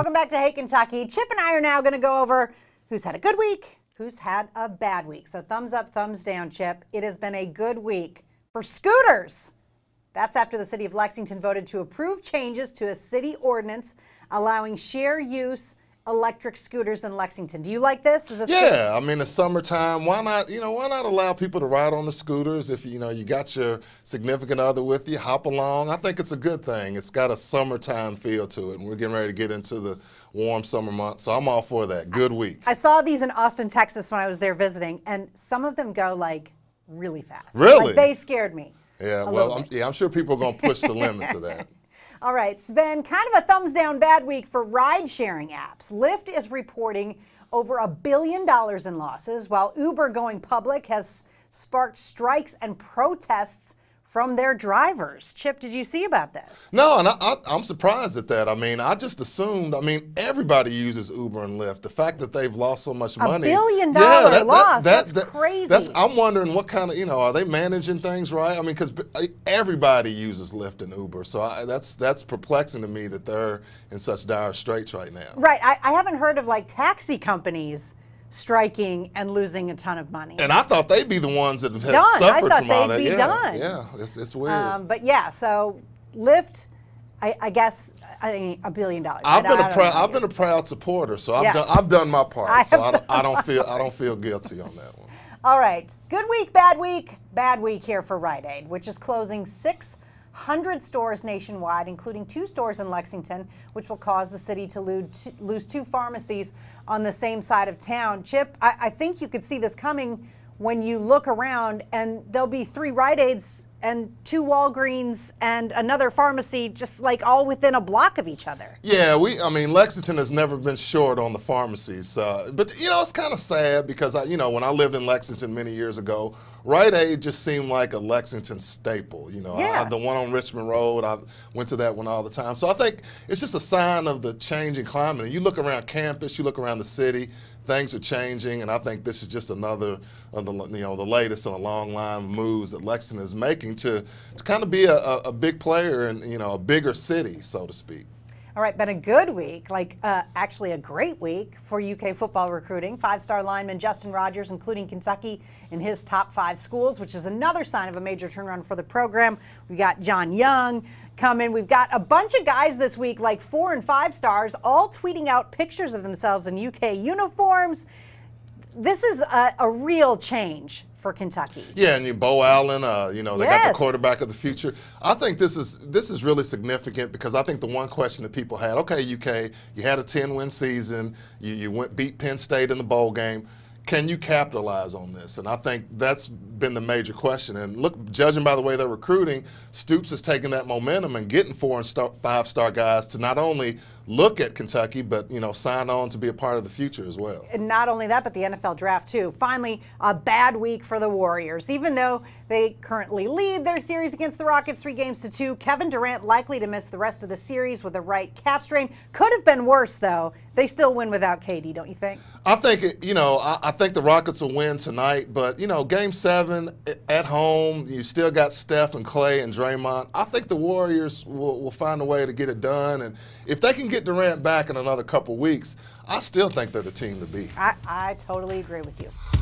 Welcome back to Hey Kentucky. Chip and I are now going to go over who's had a good week, who's had a bad week. So thumbs up, thumbs down, Chip. It has been a good week for scooters. That's after the city of Lexington voted to approve changes to a city ordinance allowing share use electric scooters in Lexington. Do you like this? Is this yeah, good? I mean, the summertime. Why not? You know, why not allow people to ride on the scooters if you know you got your significant other with you? Hop along. I think it's a good thing. It's got a summertime feel to it, and we're getting ready to get into the warm summer months. So I'm all for that. Good week. I saw these in Austin, Texas, when I was there visiting, and some of them go like really fast. Really, like, they scared me. Yeah, well, I'm, yeah, I'm sure people are going to push the limits of that. All right, Sven, kind of a thumbs down bad week for ride sharing apps. Lyft is reporting over a billion dollars in losses, while Uber going public has sparked strikes and protests from their drivers. Chip, did you see about this? No, and I, am surprised at that. I mean, I just assumed. I mean, everybody uses Uber and Lyft. The fact that they've lost so much money, a billion dollar yeah, that, loss. That, that, that's crazy. That's, I'm wondering what kind of you know are they managing things right? I mean, because uh, everybody uses Lyft and Uber, so I, that's that's perplexing to me that they're in such dire straits right now. Right. I, I haven't heard of like taxi companies striking and losing a ton of money. And I thought they'd be the ones that have done. suffered from all that. yeah, done. Yeah, it's, it's weird. Um, but yeah, so Lyft, I, I guess I mean, a billion dollars. I've been a proud, I've been a proud supporter, so I've yes. done I've done my part. I so I don't, I don't feel I don't feel guilty on that one. All right, good week, bad week, bad week here for Rite Aid, which is closing six 100 stores nationwide, including two stores in Lexington, which will cause the city to lose two pharmacies on the same side of town. Chip, I, I think you could see this coming when you look around, and there'll be three Rite Aids and two Walgreens and another pharmacy, just like all within a block of each other. Yeah, we. I mean, Lexington has never been short on the pharmacies, uh, but you know, it's kind of sad because I, you know, when I lived in Lexington many years ago, Rite Aid just seemed like a Lexington staple. You know, yeah. I, the one on Richmond Road, I went to that one all the time. So I think it's just a sign of the changing climate. And you look around campus, you look around the city, things are changing, and I think this is just another of the you know the latest in a long line of moves that Lexington is making to to kind of be a, a, a big player and you know a bigger city, so to speak. All right, been a good week, like uh, actually a great week for UK football recruiting. Five star lineman Justin Rogers, including Kentucky in his top five schools, which is another sign of a major turnaround for the program. We got John Young coming. We've got a bunch of guys this week, like four and five stars, all tweeting out pictures of themselves in UK uniforms this is a, a, real change for Kentucky. Yeah, and you Bo Allen, uh, you know, they yes. got the quarterback of the future. I think this is this is really significant because I think the one question that people had, okay, UK, you had a 10-win season, you, you went beat Penn State in the bowl game. Can you capitalize on this? And I think that's been the major question. And look, judging by the way they're recruiting, Stoops is taking that momentum and getting four and star, five-star guys to not only – look at Kentucky, but you know, sign on to be a part of the future as well. And not only that, but the NFL draft too. Finally, a bad week for the Warriors. Even though they currently lead their series against the Rockets three games to two, Kevin Durant likely to miss the rest of the series with a right calf strain. Could have been worse though. They still win without KD, don't you think? I think it, you know. I, I think the Rockets will win tonight, but you know, Game Seven at home, you still got Steph and Clay and Draymond. I think the Warriors will, will find a way to get it done, and if they can get get Durant back in another couple weeks, I still think they're the team to beat. I, I totally agree with you.